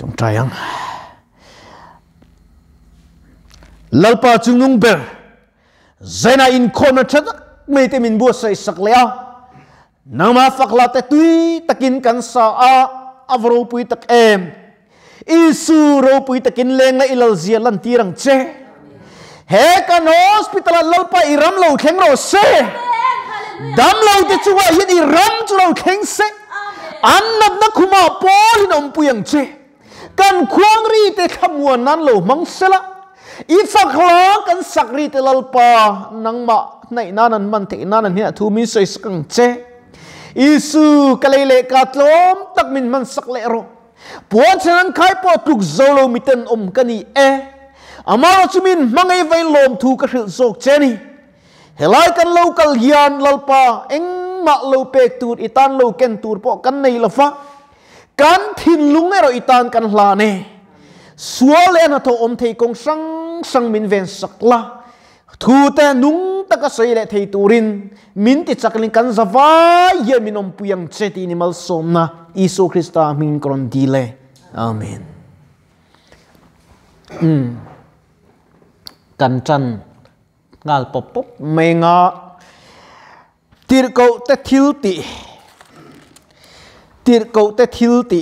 trong trai ang lalpa chungnung ber zaina in khona chat me te min bu sai sak lea nama fakla te tui takin kan sa a avro pui tak em isu ro pui takin leng la ilal zia lan tirang che he kan hospital lalpa iram lo kheng ro se dam lo te chuwa hi iram chu lo kheng se an nap na khuma pol hin puyang che kan khuang ri te thamuan nan lo mang sela i sak la cần sak ri te lalpa nang ma nai nan an man te nan an hi thu mi soi skang che isu kalele ka tlom tak min man sak le ro puan chan khai po tuk zolo miten om kani e amaro chumin mangai vai lom thu ka hril zok che ni helai kan lo kal hian lalpa eng lâu lo pek tur itan lo ken tur po kan nei lafa kan thin lung ero itan kan la ne sual en tho om thei kong sang sang min ven sakla thu te nung taka sei le thei turin min ti chaklin kan zawa ye minom puyang cheti ni mal na isu krista min kron dile amen um kan chan ngal pop pop menga tir ko te thil ti tir ko te thil ti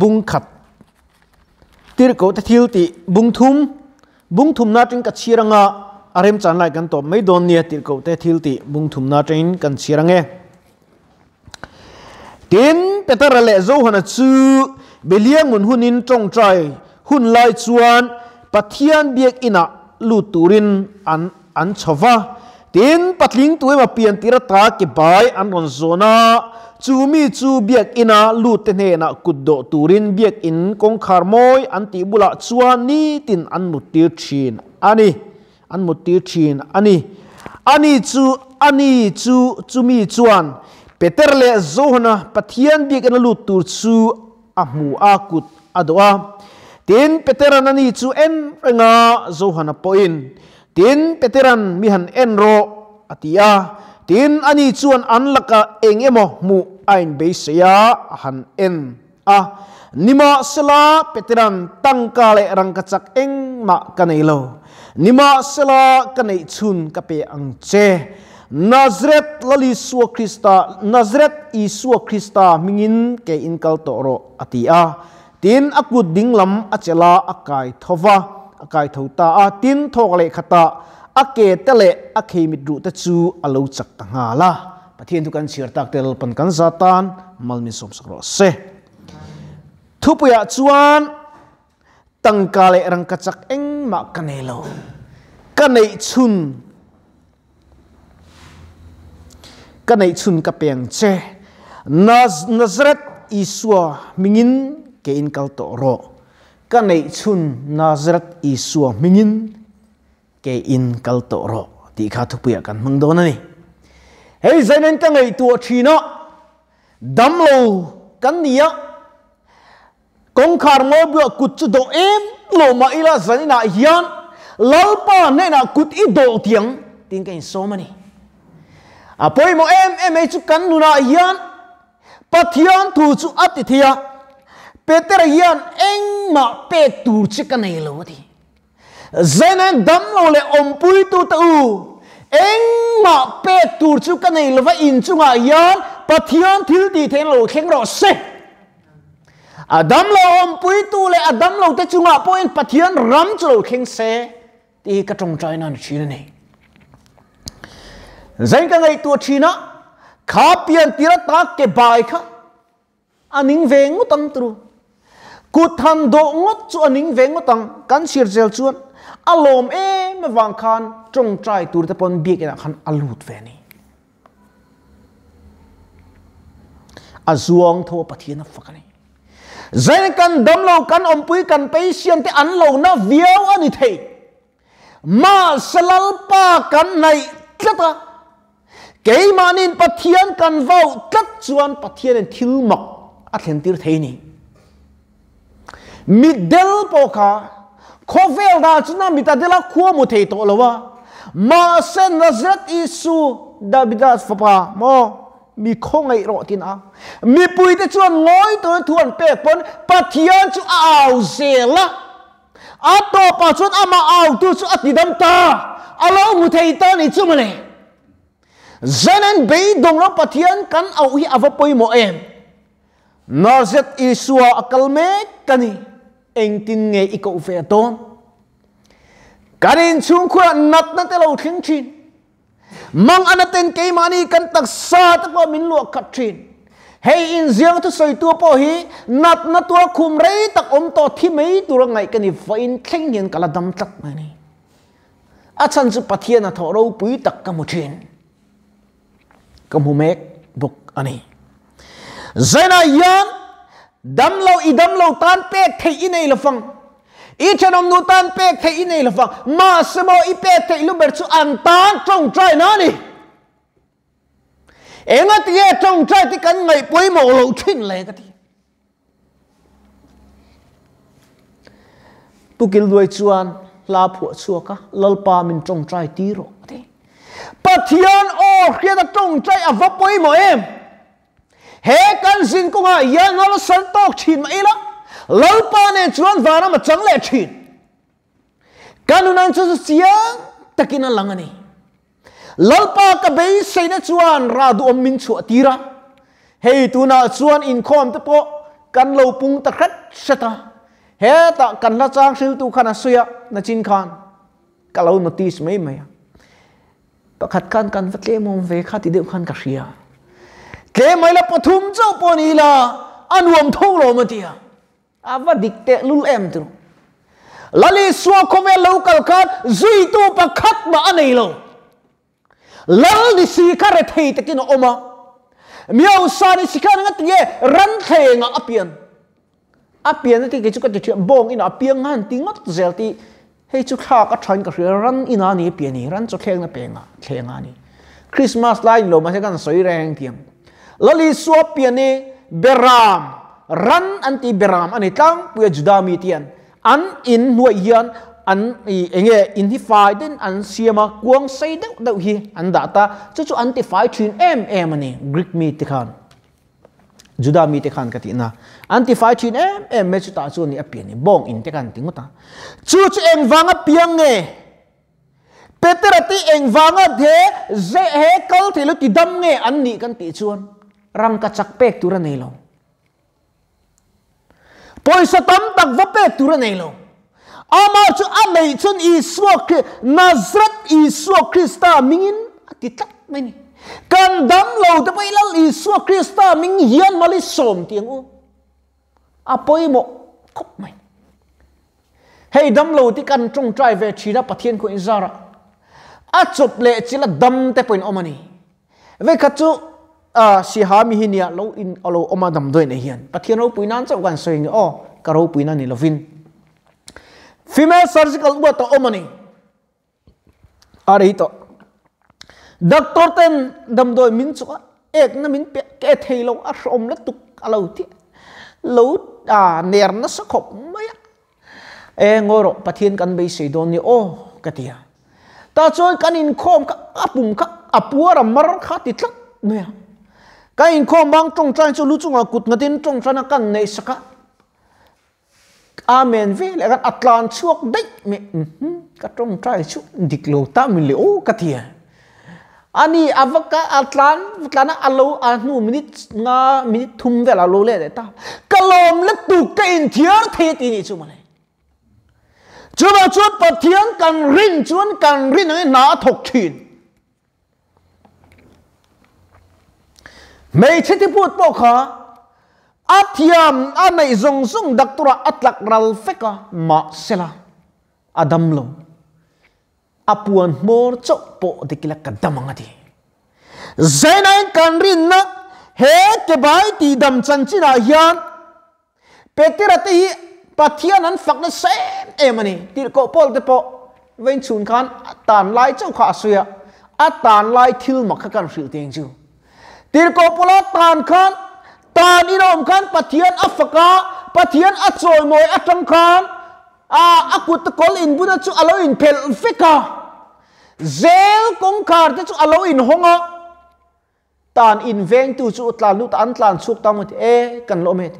bung khat tir ko te thil ti bung thum bung thum na tin ka chiranga arem chan lai kan mấy mai don nia tir ko te thil ti bung thum na tin kan chirange tin petar le zo hana chu beliang mun in tong trai hun lai chuan pathian biak ina lu rin an an chowa tin patling mà biến tira ta ke bài an ron zona chu mi chu biak ina lu te ne na kud tu rin biak in kong khar moi an ti bula chuan ni tin anh mut tir chín anh anh mut tir chín anh anh chú anh chú chu mi chuan peter le zohna pathian biak ina lu tu chú a mu a kut adoa tin peter peteran ani chú en renga zohana poin tin peteran mi han en ro atia tin ani chuan an laka eng emo mu ain beisia han en a nima sila petiran tangkale rangkachak eng ma kaneilo nima sila kanei chun kape ang che Nazareth lali suwa Krista Nazareth i suwa Krista mingin ke in inkal toro atia tin akut dinglam achela akai thova akai thota a tin le khata ake tele akhe mitru ta chu alo chak tanga la pathian tu kan sir tak tel pan kan zatan malmi som sakro se thupuya chuan tangkale rang kachak eng ma kanelo kanei chun kanei chun ka peng che nazaret isua mingin ke in kal to ro kanei chun nazaret isua mingin ke in kal to ro ti kha thupuya kan mang do na ni hei zainen ka ngai tu thino dam lo kan nia kong khar mo bu kut chu do em lo ma ila zanina hian pa ne na kut i do tiang tin kain so mani a à, poi mo em em chu kan nu na hian pathian thu chu atithia peter hian eng ma pe tu chi kanai lo thi zainen dam lo le ompui tu ta u eng ma pe tur chu ka nei lova in chu nga yan pathian thil ti then lo kheng ro se adam lo om pui tu le adam lo te chu nga point pathian ram chu lo kheng se ti ka tong trai nan chi ne zain ka ngai tu chi na kha pian tira ta ke bai kha aning à ve ngu tang tru ku than do ngot chu aning à ve ngu tang kan sir zel chuan alom em wang khan trong trai tur ta pon biak ina khan alut ve ni azuang tho pathian fakani zain kan dam lo kan om pui kan pe siam te an lo na viau ani thei ma salal pa kan nai tlata kei manin pathian kan vau tlat chuan pathian en thil mok a thlen tir thei ni midel poka Kovel da chuna mita dela khuwa mu thei to lawa ma sen nazret isu da bidas fapa mo mi khong ai ro tin a mi pui te chuan ngoi to thuan pe pon pathian chu au zela ato pa chuan ama au tu chu atidam ta alo mu thei ta ni chu mane zanan be dong lo pathian kan au hi avapoi mo em nazret isua akalme kani anh tin nghe ý cậu về tôn cả đến xuống khoa nặt nát tới lâu khiến chín mong anh tên cái mà ni cần tắc xa tắc lo mình luộc cắt chín hay in riêng tu soi tua po hi nát nó tua khum rây, tắc om to thi mấy tu ra ngày cái này phải in thanh niên cả là đâm tắc mà này à chân sự bát thiên là thọ đâu bùi tắc cả một chuyện cầm hùm mét bục anh này Zainayyan dam lo i dam lo tan pe the i nei la fang i chanom nu tan pe the i nei la fang ma samo i pe the lu ber chu an tan trong trai na ni enga ti e trong trai ti kan ngai poi mo lo thin le ka ti pukil duai chuan la phu chuaka lalpa min trong trai ti ro ti pathian o khia da trong trai ava poi mo em he kan zin ko nga ya nga lo san tok thin ma ila lo pa ne chuan lẽ na ma chang le thin kanunan ta chu sia lăng langani lo pa cái be xây na chuan ra du om min chu atira hei tu na chuan in khom te po kan lo pung ta khat sata he ta kan la chang sil tu suy ạ, na chin khan ka lo notice mai mai pakhat kan kan vatle mom ve khati de khan ka ria tle mai là pathum chau poni la anuam thong lo matia awa dikte lul em tu lali suwa kome local kat zui tu pakhat ma anei lo lal di si kare thei takin oma miao sa ni sikhan ngat ye ran thleng apian apian ti ke chukot ti bong in apiang han ti ngot zel ti hei chu kha ka than ka ran in ani piani khen chu kheng na khen kheng ani christmas lai lo mà se kan soi reng tiang lali suap piani beram ran anti beram ani tlang puya judami Mitian an in nuai hian an i enge in hi fai den an siama kuang sei deuh deuh hi an da ta chu chu anti fai thin em em ani greek mi ti khan juda mi te khan kati na anti fai thin em em me chu ta chu ni apian ni bong in te kan tingu ta chu chu eng wanga piang nge peter ati eng wanga the je he kal thilu ti dam nge an ni kan ti chuan ram ka chak pek tura nei lo poisa tam tak va pek tura nei lo ama chu amei chun isua kri nazrat isua krista mingin ati tak mai ni kan dam lo te pai lal isua krista ming hian mali som tiang u apoi mo khop mai hey dam lo ti kan trung trai ve chira pathian ko zara, a chop le chila dam te point omani ve khachu à si ha mi hi nia lo in alo oma dam doi ne hian pathian ro puinan chau gan soi ni o ka ro puinan ni lovin female surgical wa to omani ari to doctor ten dam doi min chu ek na min pe ke thei lo a rom la tuk alo ti lo à ner na sa khop mai e ngoro pathian kan be sei don ni o katia ta choi kan in khom ka apum ka apuara mar kha ti tlak nea cái in khom bang trong trai cho lu chung cút kut tin trong trai nó kan nei saka amen ve lại kan atlan chuak dai me ừ, cái trong trai chu dịch lâu ta min le o ka thia ani avaka atlan tlana alo a à, nu minit nga minit thum ve la lo le ta kalom la tu ka in thiar the ti ni chu ma le chu ba chu pathian kan rin chuan kan rin na thok thin mấy chết thì buộc bộ khó át thiam át này dùng dùng đặc tu ra át lạc ral phết có mọ xe la adam lo apuan mor chok bộ thì cả kadam ngat đi zai nai kan rin na he ke bai ti dam chan chi na hian petira patian anh an phak na em emani ti ko pol te po vein chun khan tan lai chau kha suya atan lai thil makha kan ril teng chu tirkopola tan khan tan irom khan pathian afaka pathian achoi moi à khan a akut kol in buna chu alo in phel feka zel kong kar te chu alo in honga tan in veng tu chu tlan lut an tlan chuk tamut e kan lo met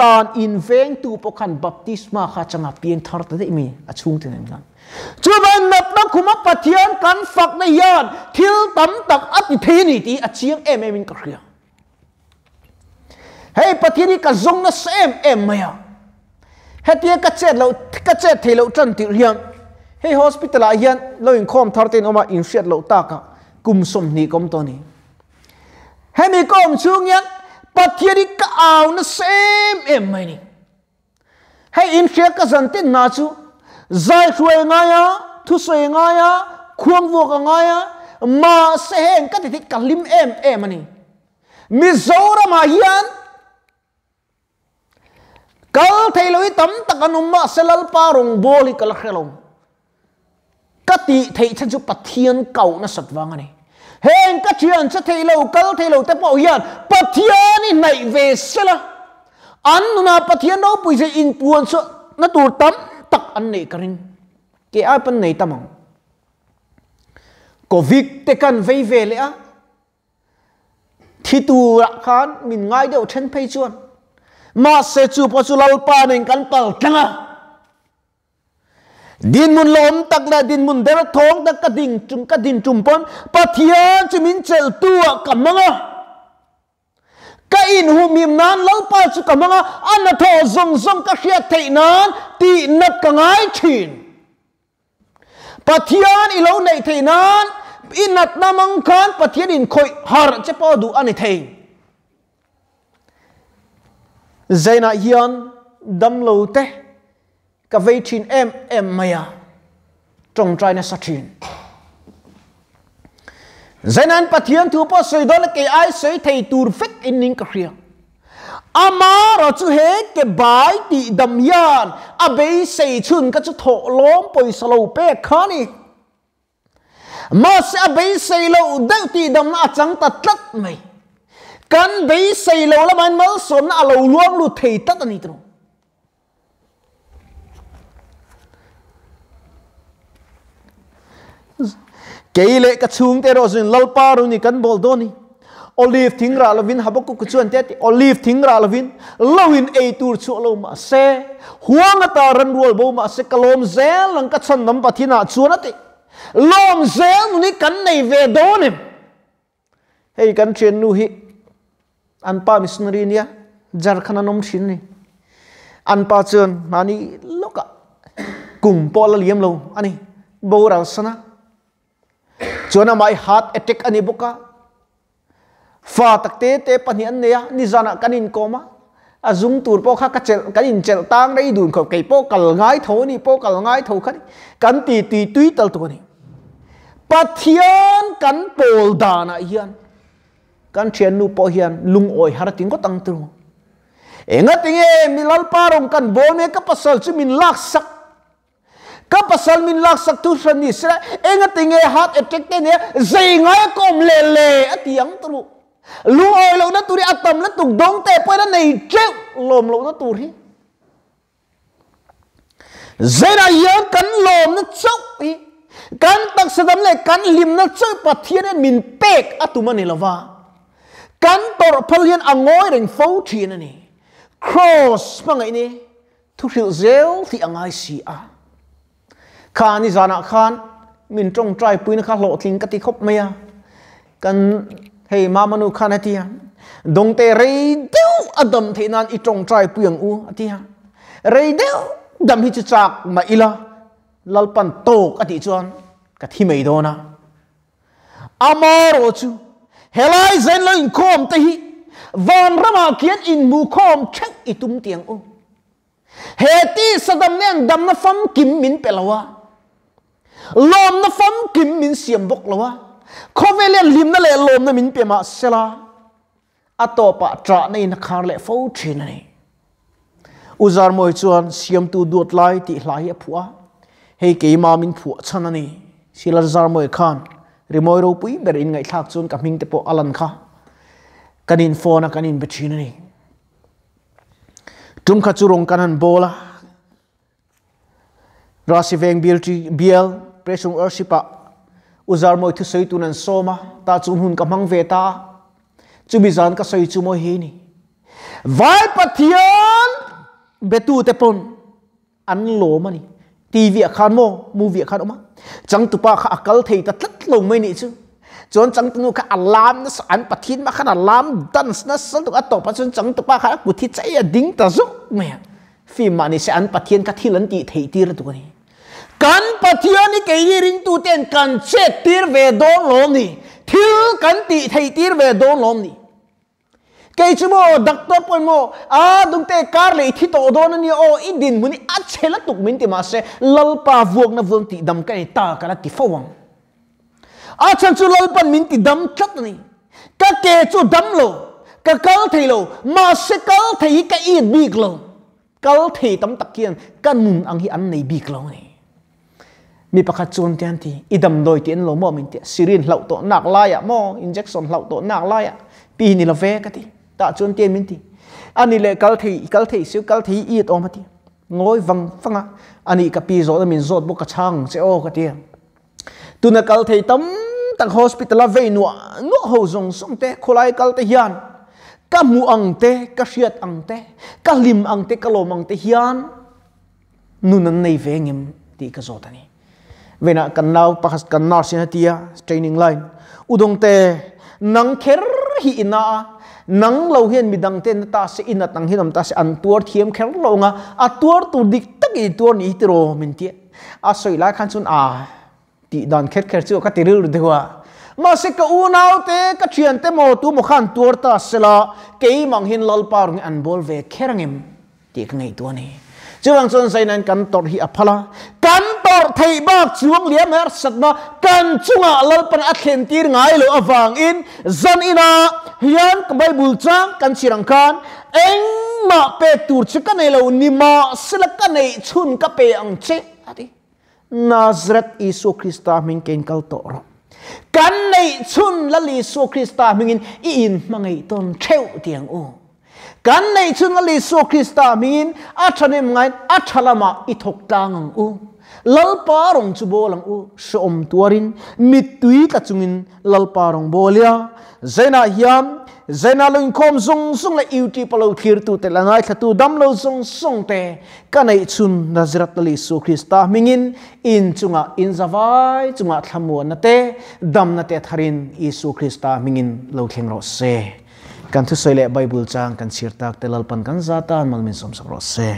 ตอนอินเฟงตูปกันบัพติสมาข้าจังเปียงทาร์ตได้มีอาชุงเท่านั้นกันจูบันนับนักคุมาปะเทียนกันฝักในยอดทิลตั้ตักอัติเทนิตีอาเชียงเอ็มเอ็มินกระเรียเฮ้ปะเทียนกันจงนันเอ็มเอ็มมาอเฮ้ยเที่ยกระเจ็ดเรากระเจ็ดเทเราจันติเรียนเฮ้ฮอสพิตาลายันเราอินคอมทาร์ตินออกมาอินเสียดเราตากะกุมสมนีกุมตัวนี้เฮ้มีกุมช่วงยัย pathiari ka ao na same em mai ni hay in khia ka zan tin na chu zai khuai nga ya thu soi nga ya khuang wo ka nga ya ma se hen ka ti ka lim em em ani mizoram ma hian kal thei loi tam tak anum ma selal pa rong boli kal khelong ka ti thei chan chu pathian kau na satwang ani à các hen ka thian sa thei lo kal thei lo te po hian pathian ni nei ve sela an na pathian đâu bây giờ in buồn puan so na tur tam tak này nei karin ke a pan nei tamang covid te kan vei ve le a thi tu ra khan min ngai deu then phei chuan ma se chu po lâu ba nên cần kan pal à? din mun lom tak la din mun der thong tak ka ding chung ka din chum pon pathian chumin chel tua kamanga ka in hum him nan lo pa chu kamanga an tho zong zong ka khia thei nan ti nap ka ngai chin pathian i lo nei thei nan in nat namang khan pathian in khoi har che pa du an thei zaina hian dam lo te ka vei thin em em maya à. trong trai na sa thin zainan pathian thu po soi don ke ai soi thei tur fek in ning ka hria ama ro chu he ke bai ti dam yan a be sei chun ka chu tho lom poi salo pe khani ma se a be sei lo dau ti dam na chang ta tlat mai kan be sei lo la man mal som na lo luang lu thei tat ani tro keile ka chung te ro jin lal paru ni kan bol do ni olive thing ra lovin habok ku chuan te olive thing ra lovin lawin e tur chu lo ma se huang ta ran rol bo ma se kalom zel lang ka chan nam pathina chuan ate lom zel ni kan nei ve do ni hei kan chen nu hi an pa missionary nia jar khana nom shin ni an pa chuan mani loka cùng pol liam lo ani bo ra sana chuan amai heart attack ani boka fa takte te panian neya ni jana kanin koma azung à, tur po kha kachel kanin chel tang rei dun kho kei po kal ngai tho ni po kal ngai tho khani kan ti ti tui tal tu ni pathian kan pol dana hian kan thian nu po hian lung oi har ting ko tang tu enga tinge milal parong kan bo me ka pasal chu min lak sak cấp ka pasal min lak sak tu thran ni nghe enga tinge hat attack này, ne ngay ngai kom le le atiang tru lu oi lo na turi atam la tuk dong te pa na nei che lom lo na turi zai ra yan kan lom na chok i kan tak sadam le kan lim nó na chok pa thien min pek atuma ni lova kan tor phalian ngồi reng fo thiên à, này, à, cross pa ngai này, thu ril zel thì angai si a à. ข้านี่จานะข้านมินจงใจปุยนะข้าหลทิ้งกติคบเมียกันเฮมามนุข้านาทีดงเตรรเดียวอดมเทนันอีจงใจปุยงอูทีฮะเรเดียวดำฮิจจักมาอีละลัลปันโตกติจวนกัที่ไม่โดนะอามารอจูเฮลัยเซนลอยคอมเตฮีวันรมาเกียนอินมูคอมเช็คอีตุมเตียงอูเฮตีสดัมเนียนดมนะฟัมกิมมินเปลาวะ lom na fam kim min siam bok lawa covenant lim na le lom na min pema sela atopa tra nei na khar le fo thin nei uzar moi chuan siam tu duat lai ti hlai a phua hei ke ma min phu chan ani silar zar moi khan rimoi ro pui ber in ngai thak chun ka ming te po alan kha kanin phone kanin bethin ani tum kha churong kanan bola rasi veng biel presum orshipa uzar moi thu soi tunan soma ta chum hun kamang ve ta chumi zan ka soi chu moi hi ni vai pathian betu te pon an lo mani tv khan mo movie khan ma chang tupa kha akal thei ta tlat lo mai ni chu chon chang tu kha alam na san pathin ma khan alam dance na sal tu ato pa chon chang tupa kha ku thi chai a ding ta zuk me phim mani se an pathian ka thilan ti thei tir tu ni kan pathiani keiri ring tu ten kan che tir ve don lom ni thil kan ti thei tir ve don lom ni kei chu mo doctor pon mo a dung te kar le thi to don ni o i din muni a chela tuk min ti ma se lal pa vuak na vuang ti dam kan ta kala ti fawang a chan chu lal pan min ti dam chat ni ka ke chu dam lo ka kal thei lo ma se kal thei ka i big lo kal thei tam takian kan mun ang hi an nei big lo ni mi pakhat chuan tian ti idam doi ti an lo mo min ti sirin hlau to nak laia ah mo injection hlau to nak laia ah. pi ni lo ve ka ti ta chuan tian min ti ani le kal thei kal thei siu kal thei i to ma ti ngoi vang phanga ani ka pi zo min zot bu ka chang che o ka ti ah. tu na kal thei tam tak hospital ve nu nu ho zong song te khulai kal te hian ka mu ang te ka hriat ang te ka lim ang te ka lom ang te hian nu an nei ve ngem ti ka zot ani về nã cần lâu, pakas cần nọ xin tia training line udong te nang kher hi ina lâu lo bị midang tên ta se ina tang hinam ta sẽ ăn tuar thiam khép lâu nga a tuar tu dik tak i tuar ni tiro mình ti a soi la khan chun a ti dan khép kher chu ka tiril de wa ma se ka u nau te ka chuyện te mo tu mo khan tuar ta sela ke mang hin lal par ang an bol ve kherangem ti ka ngai tu ni chuang chon sai nan kan tor hi aphala kan tor thei ba chuang liam her satna kan chunga lalpan a thlen tir ngai lo awang in zan ina hian bible chang kan chirang khan eng ma pe tur chu kan lo ni sẽ là kan này chun ka pe ang che ati nazret isu krista min ken kal tor kan nei chun lali su krista mingin i in mangai ton theu tiang o กันในชุนลลิสุคริสตามินอัชนิมไงอัชลามาอิทกตางังอูลลปารองจูโบลังอูสอมตัวรินมิตุยกัจุงินลลปารองโบเลียเจนาฮิยามเจนาลุงคอมซงซงละอิวทีปลาวทีรตูเตลังไงขัตูดัมโลซงซงเตกันในชุนนาจรัตลิสุคริสตามิงินอินจุงะอินซาวายจุงะทำมวนนเตดัมนเตทารินอิสุคริสตามิงินเลวเทงโรเซ kan thu soi le bible chang kan sir tak telal pan kan zatan malmin som sak rose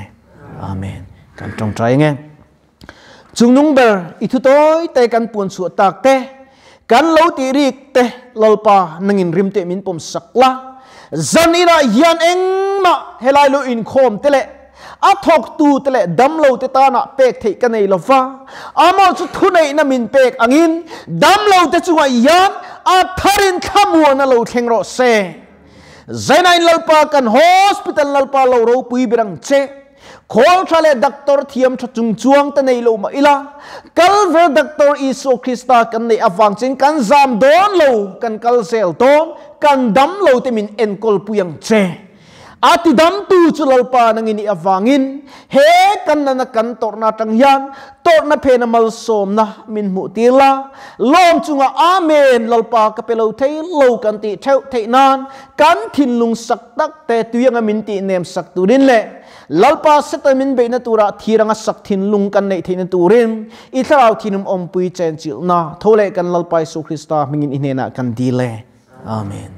amen kan trong trai nge chung nung ber ithu toy te kan pun su tak te kan lo ti ri te lolpa nangin rim te min pom sakla zanira yan eng ma helai lo in khom te le a thok tu te le dam lo te ta na pek thei ka nei lova ama chu thu nei na min pek angin dam lo te chu yan a tharin khamua na lo theng ro se zainain lalpa kan hospital lalpa lo ro pui birang che khol thale doctor thiam tho chung chuang ta nei lo ma ila kalver doctor iso krista kan nei awang chin kan zam don lo kan kal sel to kan dam lo te min enkol puyang che ati dam tu chu lal pa nang ini awangin he kan na kan tor na tang yan tor na phe na mal som na min mu tila lom chunga amen lal pa ka pe lo thei lo kan ti theu thei nan kan thin lung sak tak te tu yang min ti nem sak tu rin le lal pa se ta min be na tura thiranga sak thin lung kan nei thein tu rin i tharau thinum om pui chen chil na thole kan lal pa su krista mingin inena kan dile amen